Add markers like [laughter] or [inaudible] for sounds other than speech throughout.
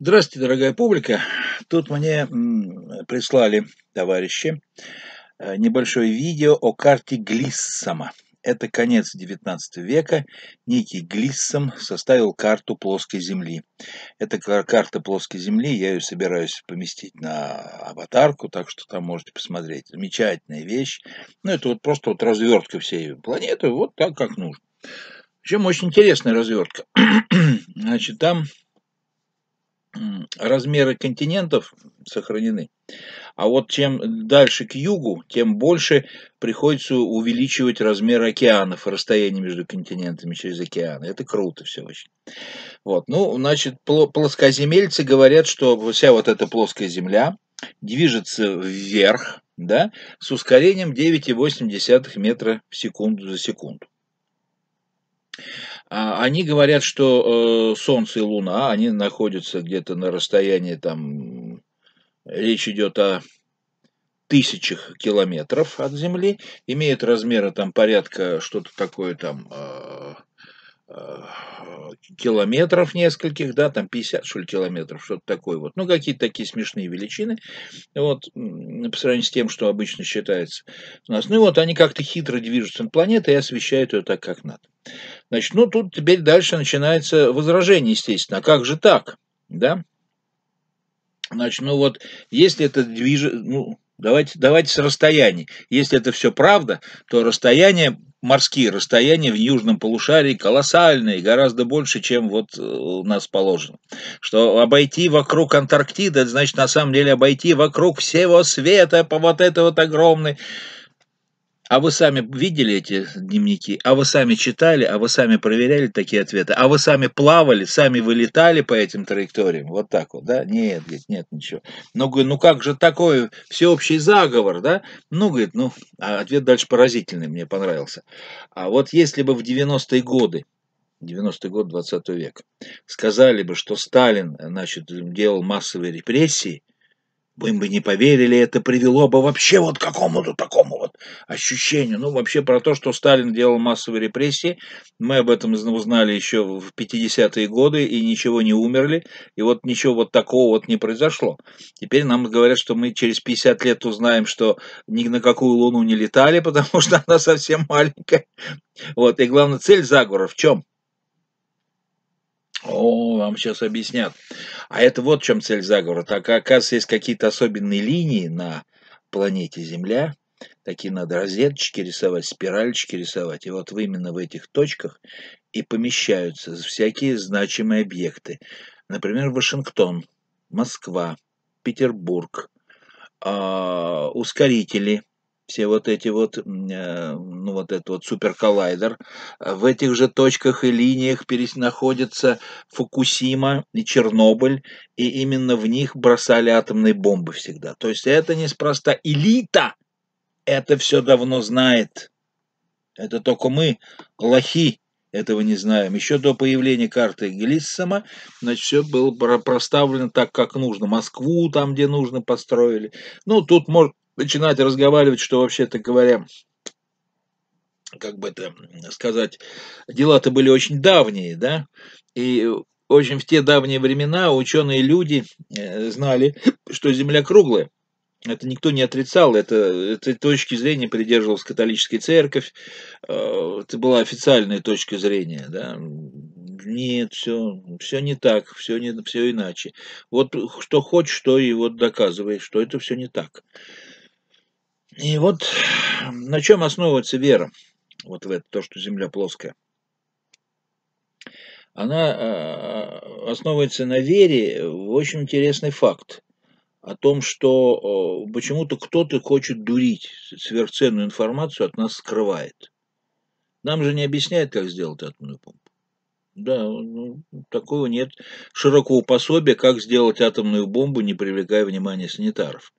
Здравствуйте, дорогая публика. Тут мне прислали товарищи э, небольшое видео о карте Глиссама. Это конец XIX века. Некий Глиссом составил карту плоской земли. Эта карта плоской земли, я ее собираюсь поместить на аватарку, так что там можете посмотреть. Замечательная вещь. Ну, это вот просто вот развертка всей планеты, вот так, как нужно. Причем очень интересная развертка. [clears throat] Значит, там размеры континентов сохранены. А вот чем дальше к югу, тем больше приходится увеличивать размер океанов, расстояние между континентами через океаны. Это круто все очень. Вот. Ну, значит, плоскоземельцы говорят, что вся вот эта плоская земля движется вверх, да, с ускорением 9,8 метра в секунду за секунду. А, они говорят, что э, Солнце и Луна, они находятся где-то на расстоянии, там, речь идет о тысячах километров от Земли, имеют размеры там порядка что-то такое там а, Э, километров нескольких, да, там 50, что ли, километров, что-то такое вот. Ну, какие-то такие смешные величины, вот, по сравнению с тем, что обычно считается у нас. Ну, и вот они как-то хитро движутся над планетой и освещают ее так, как надо. Значит, ну, тут теперь дальше начинается возражение, естественно. А как же так, да? Значит, ну вот, если это движет, ну, давайте, давайте с расстояния. Если это все правда, то расстояние морские расстояния в южном полушарии колоссальные, гораздо больше, чем вот э, у нас положено. Что обойти вокруг Антарктиды, это значит на самом деле обойти вокруг всего света по вот этой вот огромной а вы сами видели эти дневники? А вы сами читали? А вы сами проверяли такие ответы? А вы сами плавали? Сами вылетали по этим траекториям? Вот так вот, да? Нет, говорит, нет, ничего. Ну, говорю, ну как же такой всеобщий заговор, да? Ну, говорит, ну, а ответ дальше поразительный, мне понравился. А вот если бы в 90-е годы 90-й год 20 века. Сказали бы, что Сталин значит, делал массовые репрессии, вы бы не поверили, это привело бы вообще вот к какому-то такому вот ощущению. Ну, вообще про то, что Сталин делал массовые репрессии, мы об этом узнали еще в 50-е годы и ничего не умерли. И вот ничего вот такого вот не произошло. Теперь нам говорят, что мы через 50 лет узнаем, что ни на какую луну не летали, [laughs] потому что она совсем маленькая. Вот, и главная цель заговора в чем? О, вам сейчас объяснят. А это вот в чем цель заговора. Так, оказывается, есть какие-то особенные линии на планете Земля. Такие надо розеточки рисовать, спиральчики рисовать. И вот именно в этих точках и помещаются всякие значимые объекты. Например, Вашингтон, Москва, Петербург, э, ускорители – все вот эти вот, э, ну вот этот вот суперколлайдер. В этих же точках и линиях перес находятся Фукусима и Чернобыль, и именно в них бросали атомные бомбы всегда. То есть это неспроста. Элита это все давно знает. Это только мы, лохи, этого не знаем. Еще до появления карты Глиссома, значит, все было проставлено так, как нужно. Москву там, где нужно, построили. Ну, тут, может, начинать разговаривать, что вообще-то говоря, как бы это сказать, дела-то были очень давние, да, и очень в те давние времена ученые люди э, знали, что Земля круглая. Это никто не отрицал, это, этой точки зрения придерживалась католическая церковь, э, это была официальная точка зрения, да. Нет, все, все не так, все, не, все иначе. Вот что хочешь, что и вот доказывай, что это все не так. И вот на чем основывается вера, вот в это, то, что Земля плоская. Она э, основывается на вере в очень интересный факт о том, что э, почему-то кто-то хочет дурить, сверхценную информацию от нас скрывает. Нам же не объясняет, как сделать атомную бомбу. Да, ну, такого нет широкого пособия, как сделать атомную бомбу, не привлекая внимания санитаров.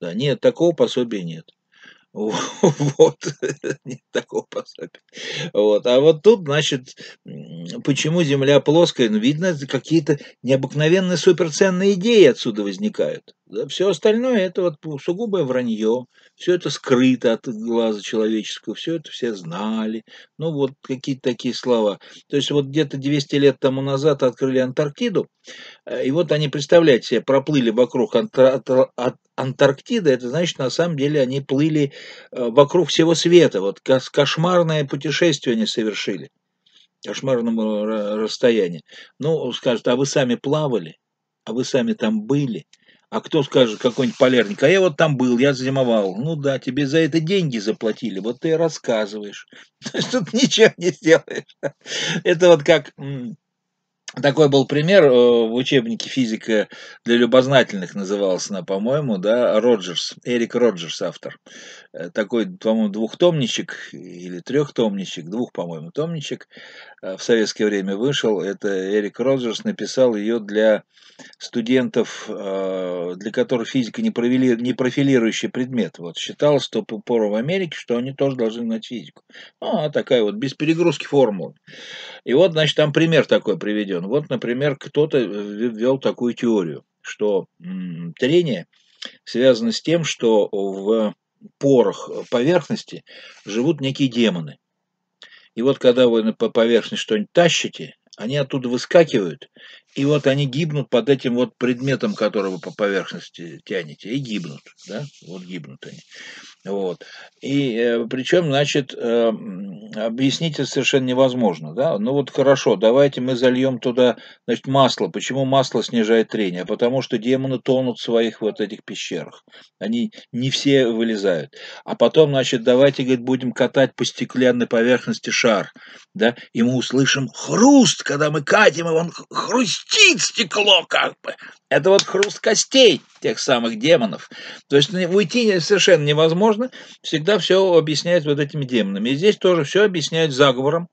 Да, нет, такого пособия нет. Вот, [laughs] нет такого пособия. Вот. А вот тут, значит, почему Земля плоская? Ну, видно, какие-то необыкновенные суперценные идеи отсюда возникают. Да, все остальное это вот сугубое вранье, все это скрыто от глаза человеческого, все это все знали. Ну вот какие-то такие слова. То есть вот где-то 200 лет тому назад открыли Антарктиду, э, и вот они, представляете себе, проплыли вокруг Антарктиды, это значит, на самом деле они плыли э, вокруг всего света. Вот кошмарное путешествие они совершили, кошмарному э, расстоянию. Ну, скажут, а вы сами плавали? А вы сами там были? А кто скажет, какой-нибудь полярник, а я вот там был, я зимовал. Ну да, тебе за это деньги заплатили, вот ты рассказываешь. То есть тут ничего не сделаешь. Это вот как такой был пример э, в учебнике физика для любознательных назывался, она, по-моему, да, Роджерс, Эрик Роджерс, автор. Э, такой, по-моему, двухтомничек или трехтомничек, двух, по-моему, томничек э, в советское время вышел. Это Эрик Роджерс написал ее для студентов, для которых физика не, провели, не профилирующий предмет. Вот считал, что по пору в Америке, что они тоже должны знать физику. Ну, а такая вот без перегрузки формулы. И вот, значит, там пример такой приведен вот, например, кто-то э, ввел такую теорию, что трение связано с тем, что в порах поверхности живут некие демоны. И вот когда вы по поверхности что-нибудь тащите, они оттуда выскакивают, и вот они гибнут под этим вот предметом, которого по поверхности тянете, и гибнут, да, вот гибнут они. Вот. И э, причем, значит, э, объяснить это совершенно невозможно. Да? Ну вот хорошо, давайте мы зальем туда значит, масло. Почему масло снижает трение? Потому что демоны тонут в своих вот этих пещерах. Они не все вылезают. А потом, значит, давайте, говорит, будем катать по стеклянной поверхности шар. Да? И мы услышим хруст, когда мы катим, и он хрустит стекло как бы. Это вот хруст костей тех самых демонов. То есть ну, уйти совершенно невозможно невозможно, всегда все объясняют вот этими демонами. И здесь тоже все объясняют заговором,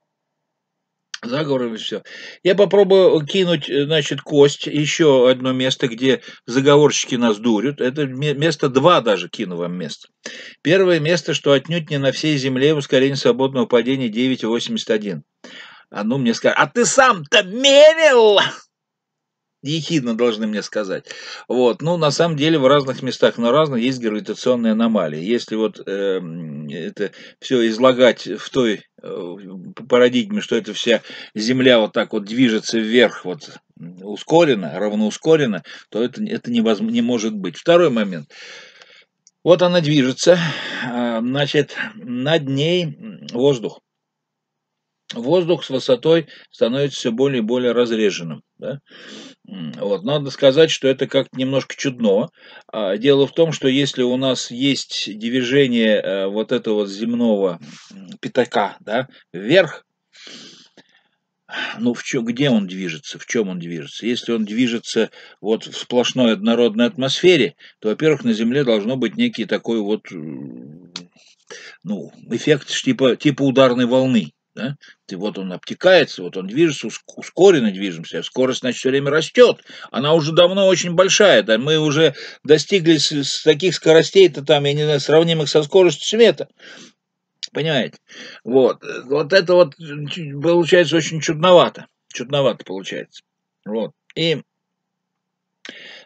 Заговором и все. Я попробую кинуть, э, значит, кость, еще одно место, где заговорщики нас дурят. Это место два даже кину вам место. Первое место, что отнюдь не на всей земле ускорение свободного падения 9,81. А ну мне скажут, а ты сам-то мерил? ехидно должны мне сказать. Вот. Ну, на самом деле, в разных местах, но разные есть гравитационные аномалии. Если вот э, это все излагать в той э, парадигме, что это вся Земля вот так вот движется вверх, вот ускоренно, равноускоренно, то это, это невозможно, не может быть. Второй момент. Вот она движется, э, значит, над ней воздух. Воздух с высотой становится все более и более разреженным. Да? Вот. Надо сказать, что это как-то немножко чудно. А, дело в том, что если у нас есть движение э, вот этого земного пятака да, вверх, ну, в чё, где он движется, в чем он движется? Если он движется вот в сплошной однородной атмосфере, то, во-первых, на Земле должно быть некий такой вот ну, эффект типа, типа ударной волны. Да? Ты вот он обтекается, вот он движется, ускоренно движемся, а скорость, значит, все время растет. Она уже давно очень большая, да? мы уже достигли с, с таких скоростей-то там, я не знаю, сравнимых со скоростью света. Понимаете? Вот. Вот это вот получается очень чудновато. Чудновато получается. Вот. И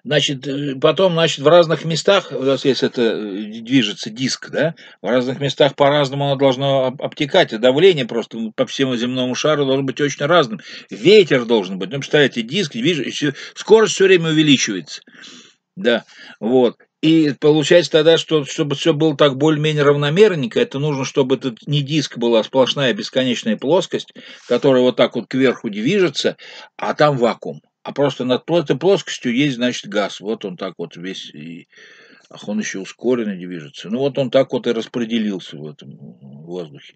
Значит, э, потом, значит, в разных местах, если это э, движется диск, да, в разных местах по-разному оно должно обтекать, а давление просто по всему земному шару должно быть очень разным. Ветер должен быть. Ну, представляете, диск, движется, скорость все время увеличивается. Да, вот. И получается тогда, что чтобы все было так более-менее равномерненько, это нужно, чтобы это не диск была, а сплошная бесконечная плоскость, которая вот так вот кверху движется, а там вакуум а просто над этой плоскостью есть, значит, газ. Вот он так вот весь, и, ах, он еще ускоренно движется. Ну, вот он так вот и распределился в этом э, воздухе.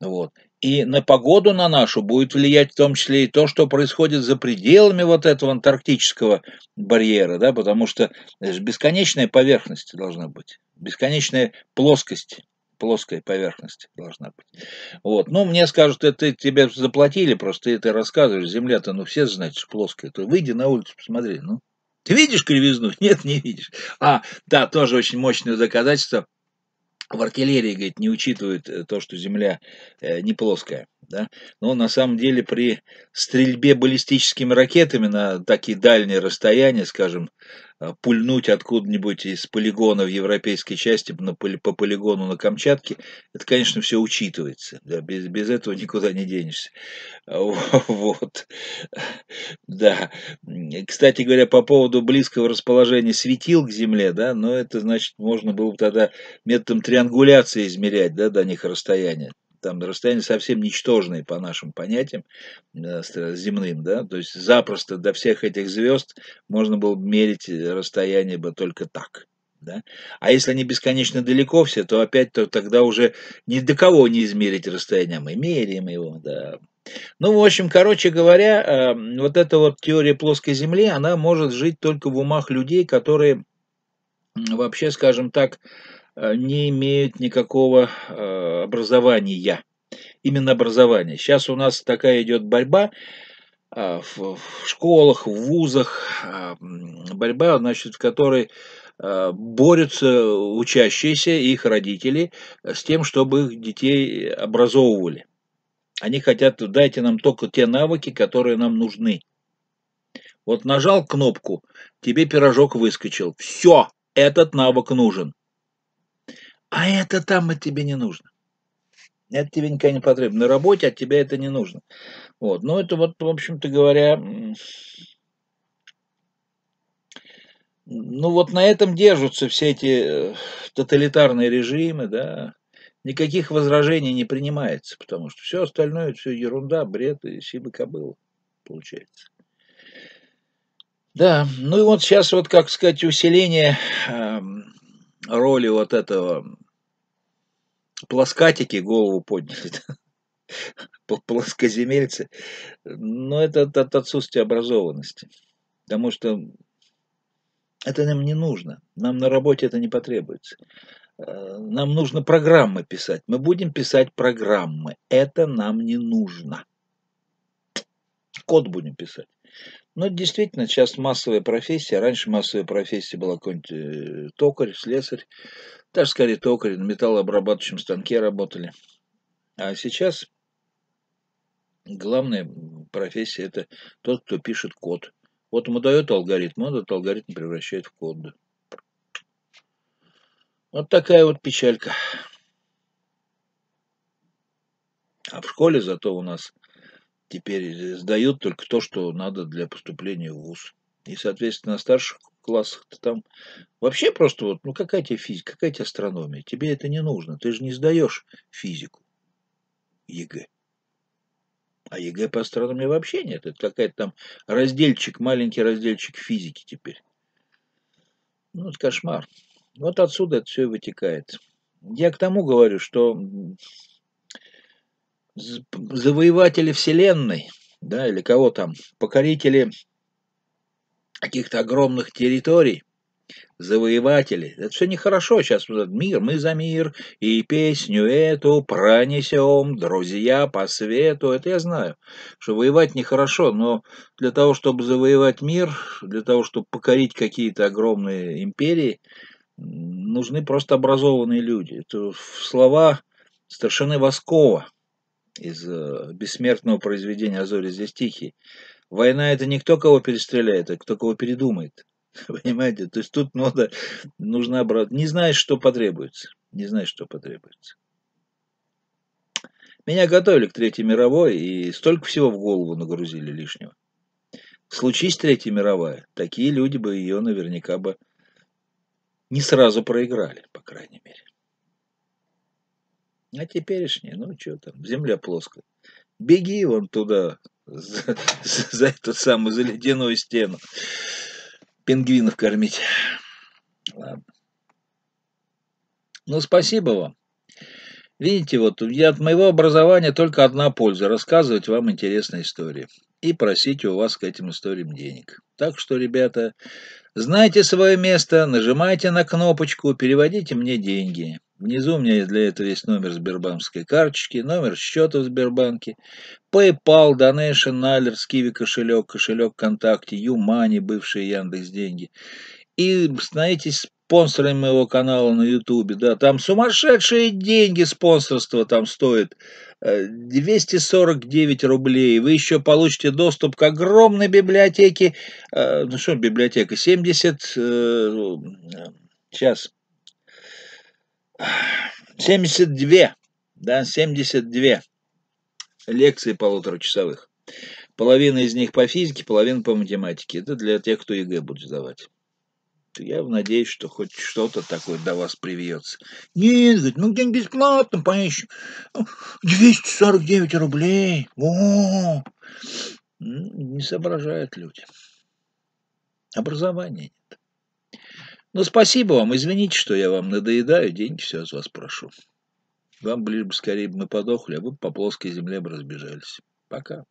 Вот. И на погоду на нашу будет влиять в том числе и то, что происходит за пределами вот этого антарктического барьера, да, потому что э, бесконечная поверхность должна быть, бесконечная плоскость плоская поверхность должна быть. Вот. Ну, мне скажут, это тебе заплатили, просто ты это рассказываешь, земля-то, ну, все знают, плоская. То выйди на улицу, посмотри, ну. Ты видишь кривизну? [laughs] Нет, не видишь. А, да, тоже очень мощное доказательство. В артиллерии, говорит, не учитывают э, то, что земля э, не плоская. Да? Но на самом деле при стрельбе баллистическими ракетами на такие дальние расстояния, скажем, а, пульнуть откуда-нибудь из полигона в европейской части на, по полигону на Камчатке, это, конечно, все учитывается. Да, без, без этого никуда не денешься. А, вот. Да. Кстати говоря, по поводу близкого расположения светил к Земле, да, но это, значит, можно было бы тогда методом триангуляции измерять, да, до них расстояние там расстояние совсем ничтожное по нашим понятиям э, э, земным, да, то есть запросто до всех этих звезд можно было мерить э, расстояние бы только так. Да? А если они бесконечно далеко все, то опять то тогда уже ни до кого не измерить расстояние, а мы меряем его. Да. Ну, в общем, короче говоря, эм, вот эта вот теория плоской Земли, она может жить только в умах людей, которые вообще, скажем так, Э, не имеют никакого э, образования. Именно образования. Сейчас у нас такая идет борьба э, в школах, в вузах, борьба, значит, в которой борются учащиеся и их родители с тем, чтобы их детей образовывали. Они хотят, дайте нам только те навыки, которые нам нужны. Вот нажал кнопку, тебе пирожок выскочил. Все, этот навык нужен. А это там от тебе не нужно. Это тебе никогда не потребно. На работе от тебя это не нужно. Вот. Но ну, это вот, в общем-то говоря, ну вот на этом держатся все эти э, тоталитарные режимы, да, никаких возражений не принимается, потому что все остальное, это все ерунда, бред и сибы кобыл, получается. Да, ну и вот сейчас вот, как сказать, усиление э, роли вот этого плоскатики голову подняли, [laughs] плоскоземельцы, но это от, от отсутствия образованности, потому что это нам не нужно, нам на работе это не потребуется. Э, нам нужно программы писать, мы будем писать программы, это нам не нужно. Код будем писать. Но действительно, сейчас массовая профессия, раньше массовая профессия была какой-нибудь э, токарь, слесарь, даже скорее токари на металлообрабатывающем станке работали. А сейчас главная профессия – это тот, кто пишет код. Вот ему дает алгоритм, он этот алгоритм превращает в код. Вот такая вот печалька. А в школе зато у нас теперь сдают только то, что надо для поступления в ВУЗ. И, соответственно, на старших классах ты там. Вообще просто вот, ну какая тебе физика, какая тебе астрономия? Тебе это не нужно. Ты же не сдаешь физику ЕГЭ. А ЕГЭ по астрономии вообще нет. Это какая-то там разделчик, маленький разделчик физики теперь. Ну, это кошмар. Вот отсюда это все и вытекает. Я к тому говорю, что завоеватели Вселенной, да, или кого там, покорители каких-то огромных территорий, завоеватели. Это все нехорошо, сейчас этот мир, мы за мир, и песню эту пронесем, друзья по свету, это я знаю, что воевать нехорошо, но для того, чтобы завоевать мир, для того, чтобы покорить какие-то огромные империи, нужны просто образованные люди. Это слова старшины Воскова из э, бессмертного произведения «Азори здесь тихий». Война это не кто кого перестреляет, а кто кого передумает. [laughs] Понимаете? То есть тут надо, нужно обратно. Не знаешь, что потребуется. Не знаешь, что потребуется. Меня готовили к Третьей мировой, и столько всего в голову нагрузили лишнего. Случись Третья мировая, такие люди бы ее наверняка бы не сразу проиграли, по крайней мере. А теперешние, ну что там, земля плоская. Беги вон туда, за, за, [laughs] за эту самую, за ледяную стену. Пингвинов кормить. Ладно. Ну, спасибо вам. Видите, вот я от моего образования только одна польза – рассказывать вам интересные истории и просить у вас к этим историям денег. Так что, ребята, знайте свое место, нажимайте на кнопочку, переводите мне деньги. Внизу у меня для этого есть номер Сбербанковской карточки, номер счета в Сбербанке, PayPal, Donation, Alert, Kiwi кошелек, кошелек ВКонтакте, Юмани, бывшие Яндекс деньги. И становитесь спонсорами моего канала на Ютубе, да, там сумасшедшие деньги спонсорство там стоит, 249 э, рублей, вы еще получите доступ к огромной библиотеке, э, ну что библиотека, 70, э, ну, сейчас, 72, да, 72 лекции полуторачасовых. Половина из них по физике, половина по математике. Это для тех, кто ЕГЭ будет сдавать. Я надеюсь, что хоть что-то такое до вас привьется. Нет, говорит, ну где бесплатно поищем. 249 рублей. О! Не соображают люди. Образования нет. Но ну, спасибо вам, извините, что я вам надоедаю, деньги все с вас прошу. Вам ближе бы скорее бы мы подохли, а вы по плоской земле бы разбежались. Пока.